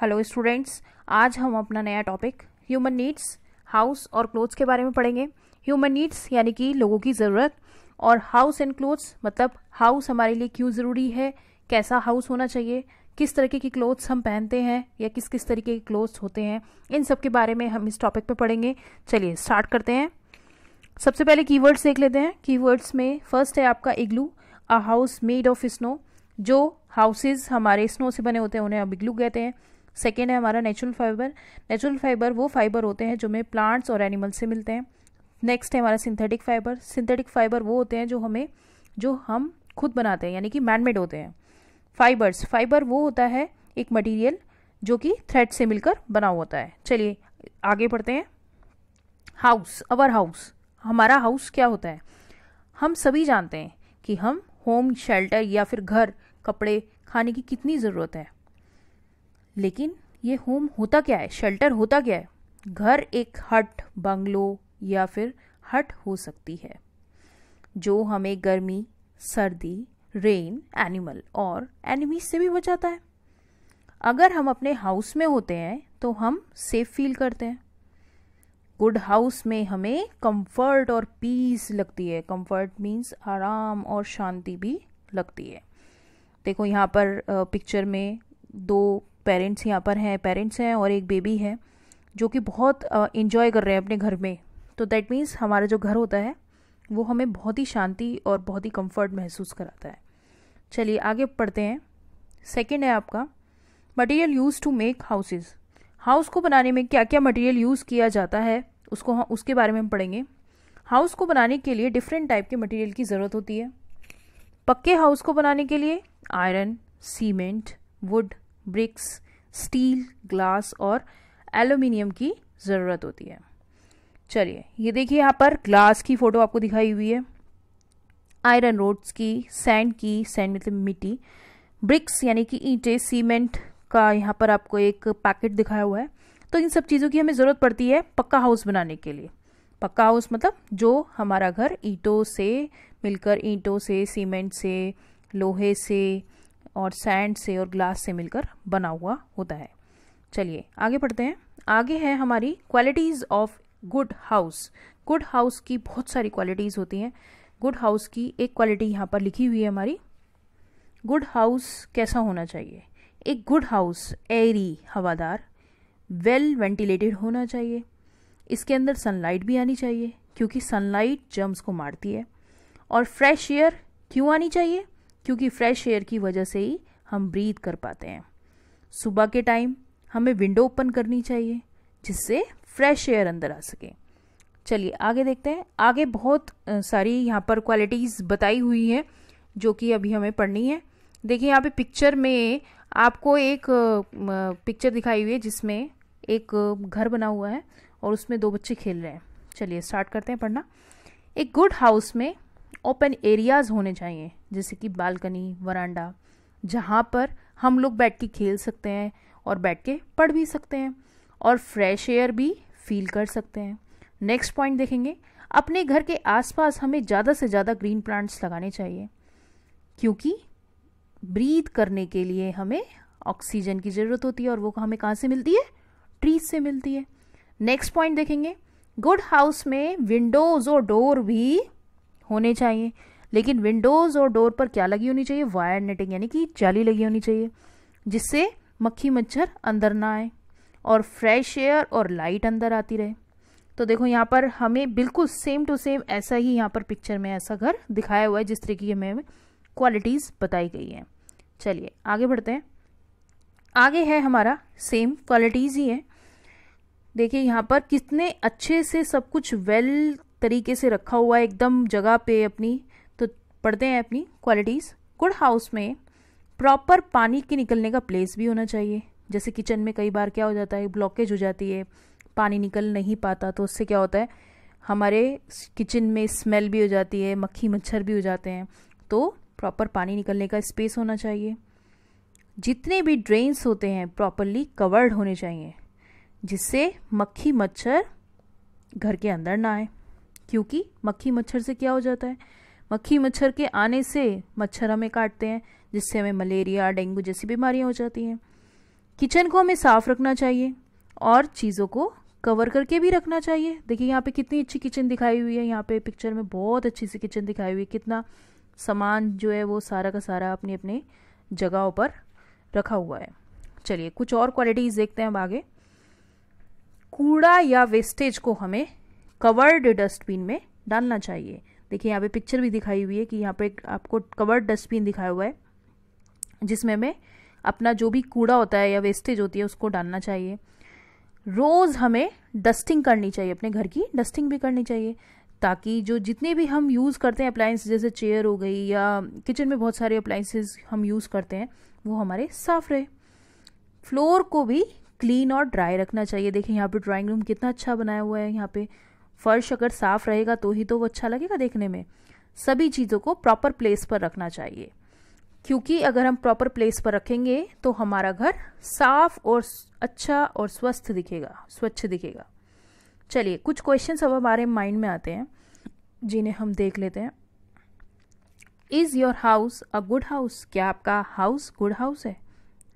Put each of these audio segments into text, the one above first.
Hello students आज हम अपना नया टॉपिक ह्यूमन नीड्स हाउस और क्लोथ्स के बारे में पढ़ेंगे ह्यूमन नीड्स यानी कि लोगों की ज़रूरत और हाउस एंड क्लोथ्स मतलब हाउस हमारे लिए क्यों ज़रूरी है कैसा हाउस होना चाहिए किस तरीके की क्लोथ्स हम पहनते हैं या किस किस तरीके के क्लोथ्स होते हैं इन सब के बारे में हम इस टॉपिक पर पढ़ेंगे चलिए स्टार्ट करते हैं सबसे पहले की देख लेते हैं की में फर्स्ट है आपका igloo a house made of snow जो हाउसेज हमारे स्नो से बने होते हैं उन्हें हम इग्लू कहते हैं सेकेंड है हमारा नेचुरल फाइबर नेचुरल फाइबर वो फाइबर होते हैं जो हमें प्लांट्स और एनिमल से मिलते हैं नेक्स्ट है हमारा सिंथेटिक फाइबर सिंथेटिक फाइबर वो होते हैं जो हमें जो हम खुद बनाते हैं यानी कि मैनमेड होते हैं फाइबर्स फाइबर वो होता है एक मटेरियल जो कि थ्रेड से मिलकर बना होता है चलिए आगे बढ़ते हैं हाउस अवर हाउस हमारा हाउस क्या होता है हम सभी जानते हैं कि हम होम शेल्टर या फिर घर कपड़े खाने की कितनी ज़रूरत है लेकिन ये होम होता क्या है शेल्टर होता क्या है घर एक हट बंगलो या फिर हट हो सकती है जो हमें गर्मी सर्दी रेन एनिमल और एनिमी से भी बचाता है अगर हम अपने हाउस में होते हैं तो हम सेफ फील करते हैं गुड हाउस में हमें कंफर्ट और पीस लगती है कंफर्ट मींस आराम और शांति भी लगती है देखो यहाँ पर पिक्चर में दो पेरेंट्स यहाँ पर हैं पेरेंट्स हैं और एक बेबी है जो कि बहुत इन्जॉय कर रहे हैं अपने घर में तो दैट मीन्स हमारा जो घर होता है वो हमें बहुत ही शांति और बहुत ही कंफर्ट महसूस कराता है चलिए आगे पढ़ते हैं सेकेंड है आपका material use to make houses house को बनाने में क्या क्या मटेरियल यूज़ किया जाता है उसको हम उसके बारे में हम पढ़ेंगे हाउस को बनाने के लिए डिफरेंट टाइप के मटेरियल की ज़रूरत होती है पक्के हाउस को बनाने के लिए iron cement wood bricks steel glass और एल्यूमिनियम की ज़रूरत होती है चलिए ये देखिए यहाँ पर ग्लास की फ़ोटो आपको दिखाई हुई है आयरन रोड्स की सैंड की सैंड मतलब मिट्टी ब्रिक्स यानी कि ईंटे सीमेंट का यहाँ पर आपको एक पैकेट दिखाया हुआ है तो इन सब चीज़ों की हमें ज़रूरत पड़ती है पक्का हाउस बनाने के लिए पक्का हाउस मतलब जो हमारा घर ईंटों से मिलकर ईंटों से सीमेंट से लोहे से और सैंड से और ग्लास से मिलकर बना हुआ होता है चलिए आगे पढ़ते हैं आगे है हमारी qualities of good house good house की बहुत सारी क्वालिटीज़ होती हैं गुड हाउस की एक क्वालिटी यहाँ पर लिखी हुई है हमारी गुड हाउस कैसा होना चाहिए एक गुड हाउस एयरी हवादार वेल वेंटिलेटेड होना चाहिए इसके अंदर सनलाइट भी आनी चाहिए क्योंकि सनलाइट जर्म्स को मारती है और फ्रेश एयर क्यों आनी चाहिए क्योंकि फ्रेश एयर की वजह से ही हम ब्रीथ कर पाते हैं सुबह के टाइम हमें विंडो ओपन करनी चाहिए जिससे फ्रेश एयर अंदर आ सके चलिए आगे देखते हैं आगे बहुत सारी यहाँ पर क्वालिटीज़ बताई हुई हैं जो कि अभी हमें पढ़नी है देखिए यहाँ पे पिक्चर में आपको एक पिक्चर दिखाई हुई है जिसमें एक घर बना हुआ है और उसमें दो बच्चे खेल रहे हैं चलिए स्टार्ट करते हैं पढ़ना एक गुड हाउस में ओपन एरियाज़ होने चाहिए जैसे कि बालकनी वरांडा जहाँ पर हम लोग बैठ के खेल सकते हैं और बैठ के पढ़ भी सकते हैं और फ्रेश एयर भी फील कर सकते हैं नेक्स्ट पॉइंट देखेंगे अपने घर के आसपास हमें ज़्यादा से ज़्यादा ग्रीन प्लांट्स लगाने चाहिए क्योंकि ब्रीथ करने के लिए हमें ऑक्सीजन की ज़रूरत होती है और वो हमें कहाँ से मिलती है ट्रीज से मिलती है नेक्स्ट पॉइंट देखेंगे गुड हाउस में विंडोज़ और डोर भी होने चाहिए लेकिन विंडोज़ और डोर पर क्या लगी होनी चाहिए वायर नेटिंग यानी कि जाली लगी होनी चाहिए जिससे मक्खी मच्छर अंदर ना आए और फ्रेश एयर और लाइट अंदर आती रहे तो देखो यहाँ पर हमें बिल्कुल सेम टू सेम ऐसा ही यहाँ पर पिक्चर में ऐसा घर दिखाया हुआ है जिस तरीके की हमें क्वालिटीज़ बताई गई हैं चलिए आगे बढ़ते हैं आगे है हमारा सेम क्वालिटीज़ ही है देखिए यहाँ पर कितने अच्छे से सब कुछ वेल तरीके से रखा हुआ है एकदम जगह पे अपनी तो पढ़ते हैं अपनी क्वालिटीज़ गुड हाउस में प्रॉपर पानी के निकलने का प्लेस भी होना चाहिए जैसे किचन में कई बार क्या हो जाता है ब्लॉकेज हो जाती है पानी निकल नहीं पाता तो उससे क्या होता है हमारे किचन में स्मेल भी हो जाती है मक्खी मच्छर भी हो जाते हैं तो प्रॉपर पानी निकलने का स्पेस होना चाहिए जितने भी ड्रेन्स होते हैं प्रॉपरली कवर्ड होने चाहिए जिससे मक्खी मच्छर घर के अंदर ना आए क्योंकि मक्खी मच्छर से क्या हो जाता है मक्खी मच्छर के आने से मच्छर हमें काटते हैं जिससे हमें मलेरिया डेंगू जैसी बीमारियां हो जाती हैं किचन को हमें साफ़ रखना चाहिए और चीज़ों को कवर करके भी रखना चाहिए देखिए यहाँ पे कितनी अच्छी किचन दिखाई हुई है यहाँ पे पिक्चर में बहुत अच्छी सी किचन दिखाई हुई है कितना सामान जो है वो सारा का सारा अपने अपने जगहों पर रखा हुआ है चलिए कुछ और क्वालिटीज़ देखते हैं हम आगे कूड़ा या वेस्टेज को हमें कवर्ड डस्टबिन में डालना चाहिए देखिए यहाँ पे पिक्चर भी दिखाई हुई है कि यहाँ पे आपको कवर्ड डस्टबिन दिखाया हुआ है जिसमें हमें अपना जो भी कूड़ा होता है या वेस्टेज होती है उसको डालना चाहिए रोज़ हमें डस्टिंग करनी चाहिए अपने घर की डस्टिंग भी करनी चाहिए ताकि जो जितने भी हम यूज़ करते हैं अप्लायंस जैसे चेयर हो गई या किचन में बहुत सारे अप्लायंसेज हम यूज़ करते हैं वो हमारे साफ रहे फ्लोर को भी क्लीन और ड्राई रखना चाहिए देखिए यहाँ पे ड्राइंग रूम कितना अच्छा बनाया हुआ है यहाँ पे फर्श अगर साफ रहेगा तो ही तो वो अच्छा लगेगा देखने में सभी चीज़ों को प्रॉपर प्लेस पर रखना चाहिए क्योंकि अगर हम प्रॉपर प्लेस पर रखेंगे तो हमारा घर साफ और अच्छा और स्वस्थ दिखेगा स्वच्छ दिखेगा चलिए कुछ क्वेश्चन अब हमारे माइंड में आते हैं जिन्हें हम देख लेते हैं is your house a good house क्या आपका हाउस गुड हाउस है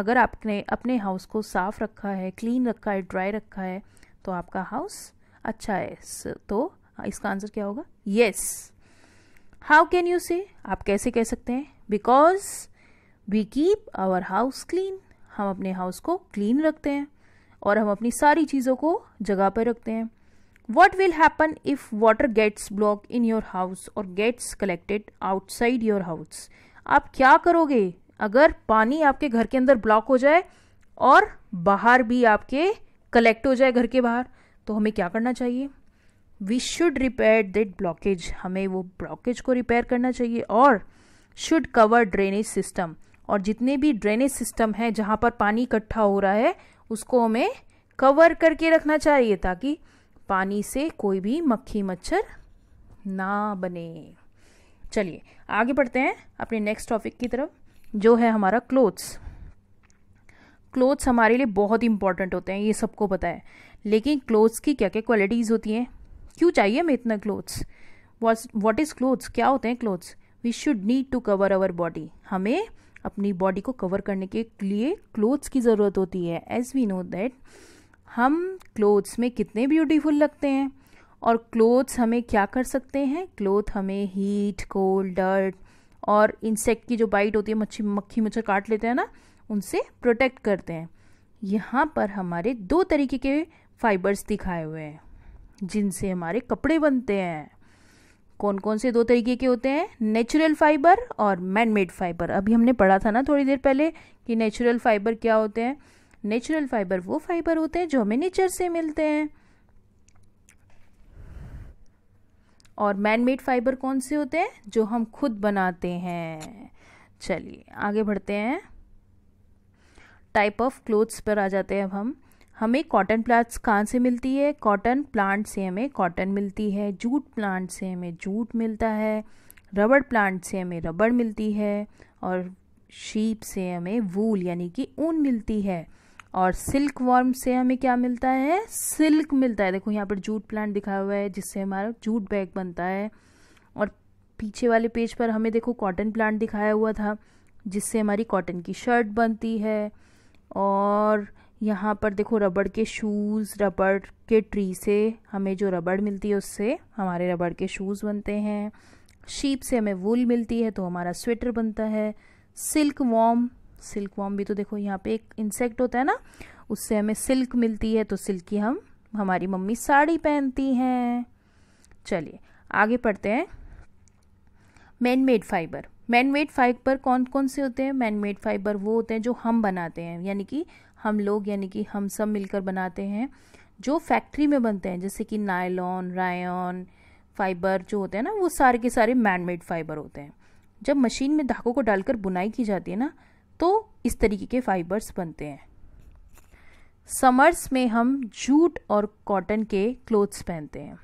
अगर आपने अपने हाउस को साफ रखा है क्लीन रखा है ड्राई रखा है तो आपका हाउस अच्छा है तो इसका आंसर क्या होगा यस हाउ कैन यू से आप कैसे कह सकते हैं because we keep our house clean हम अपने हाउस को क्लीन रखते हैं और हम अपनी सारी चीज़ों को जगह पर रखते हैं what will happen if water gets block in your house और gets collected outside your house आप क्या करोगे अगर पानी आपके घर के अंदर ब्लॉक हो जाए और बाहर भी आपके कलेक्ट हो जाए घर के बाहर तो हमें क्या करना चाहिए we should repair that blockage हमें वो ब्लॉकेज को रिपेयर करना चाहिए और शुड कवर ड्रेनेज सिस्टम और जितने भी ड्रेनेज सिस्टम हैं जहाँ पर पानी इकट्ठा हो रहा है उसको हमें कवर करके रखना चाहिए ताकि पानी से कोई भी मक्खी मच्छर ना बने चलिए आगे बढ़ते हैं अपने नेक्स्ट टॉपिक की तरफ जो है हमारा क्लोथ्स क्लोथ्स हमारे लिए बहुत इंपॉर्टेंट होते हैं ये सबको पता है लेकिन क्लोथ्स की क्या क्या क्वालिटीज़ होती हैं क्यों चाहिए हमें इतना क्लोथ्स वॉट इज़ क्लोथ्स क्या होते हैं clothes we should need to cover our body हमें अपनी बॉडी को कवर करने के लिए क्लोथ्स की ज़रूरत होती है एज वी नो दैट हम क्लोथ्स में कितने ब्यूटीफुल लगते हैं और क्लोथ्स हमें क्या कर सकते हैं क्लोथ हमें हीट कोल्ड डर्ट और इंसेक्ट की जो बाइट होती है मच्छी मक्खी मच्छर काट लेते हैं ना उनसे प्रोटेक्ट करते हैं यहाँ पर हमारे दो तरीके के फाइबर्स दिखाए हुए हैं जिनसे हमारे कपड़े बनते हैं कौन कौन से दो तरीके के होते हैं नेचुरल फाइबर और मैन मेड फाइबर अभी हमने पढ़ा था ना थोड़ी देर पहले कि नेचुरल फाइबर क्या होते हैं नेचुरल फाइबर वो फाइबर होते हैं जो हमें नेचर से मिलते हैं और मैन मेड फाइबर कौन से होते हैं जो हम खुद बनाते हैं चलिए आगे बढ़ते हैं टाइप ऑफ क्लोथ्स पर आ जाते हैं अब हम हमें कॉटन प्लांट्स कहाँ से मिलती है कॉटन प्लांट से हमें कॉटन मिलती है जूट प्लांट से हमें जूट मिलता है रबड़ प्लांट से हमें रबड़ मिलती है और शीप से हमें वूल यानी कि ऊन मिलती है और सिल्क वर्म से हमें क्या मिलता है सिल्क मिलता है देखो यहाँ पर जूट प्लांट दिखाया हुआ है जिससे हमारा जूट बैग बनता है और पीछे वाले पेज पर हमें देखो कॉटन प्लांट दिखाया हुआ था जिससे हमारी कॉटन की शर्ट बनती है और यहाँ पर देखो रबड़ के शूज़ रबड़ के ट्री से हमें जो रबड़ मिलती है उससे हमारे रबड़ के शूज़ बनते हैं शीप से हमें वूल मिलती है तो हमारा स्वेटर बनता है सिल्क वॉम सिल्क वॉम भी तो देखो यहाँ पे एक इंसेक्ट होता है ना उससे हमें सिल्क मिलती है तो सिल्क की हम हमारी मम्मी साड़ी पहनती हैं चलिए आगे पढ़ते हैं man made fibre man made fibre कौन कौन से होते हैं मैन मेड फाइबर वो होते हैं जो हम बनाते हैं यानी कि हम लोग यानी कि हम सब मिलकर बनाते हैं जो फैक्ट्री में बनते हैं जैसे कि नायलॉन रायन फाइबर जो होते हैं ना वो सारे के सारे मैनमेड फाइबर होते हैं जब मशीन में धागों को डालकर बुनाई की जाती है ना तो इस तरीके के फाइबर्स बनते हैं समर्स में हम जूट और कॉटन के क्लोथ्स पहनते हैं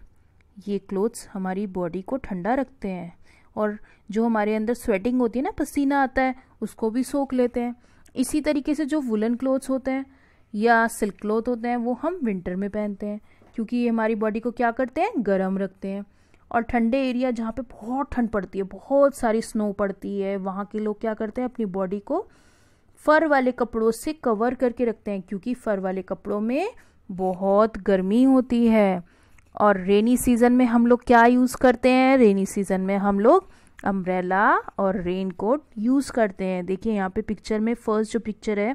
ये क्लोथ्स हमारी बॉडी को ठंडा रखते हैं और जो हमारे अंदर स्वेटिंग होती है ना पसीना आता है उसको भी सोख लेते हैं इसी तरीके से जो वुलन क्लोथ्स होते हैं या सिल्क क्लोथ होते हैं वो हम विंटर में पहनते हैं क्योंकि ये हमारी बॉडी को क्या करते हैं गर्म रखते हैं और ठंडे एरिया जहाँ पे बहुत ठंड पड़ती है बहुत सारी स्नो पड़ती है वहाँ के लोग क्या करते हैं अपनी बॉडी को फर वाले कपड़ों से कवर करके रखते हैं क्योंकि फर वाले कपड़ों में बहुत गर्मी होती है और रेनी सीज़न में हम लोग क्या यूज़ करते हैं रेनी सीज़न में हम लोग अम्ब्रेला और रेन कोट यूज़ करते हैं देखिए यहाँ पे पिक्चर में फर्स्ट जो पिक्चर है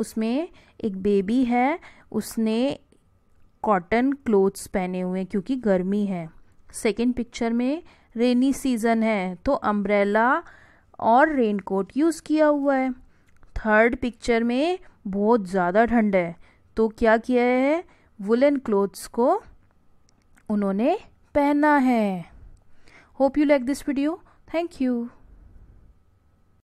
उसमें एक बेबी है उसने कॉटन क्लोथ्स पहने हुए हैं क्योंकि गर्मी है सेकेंड पिक्चर में रेनी सीज़न है तो अम्ब्रेला और रेन कोट यूज़ किया हुआ है थर्ड पिक्चर में बहुत ज़्यादा ठंड है तो क्या किया है वुलन क्लोथ्स को उन्होंने पहना है hope you like this video Thank you.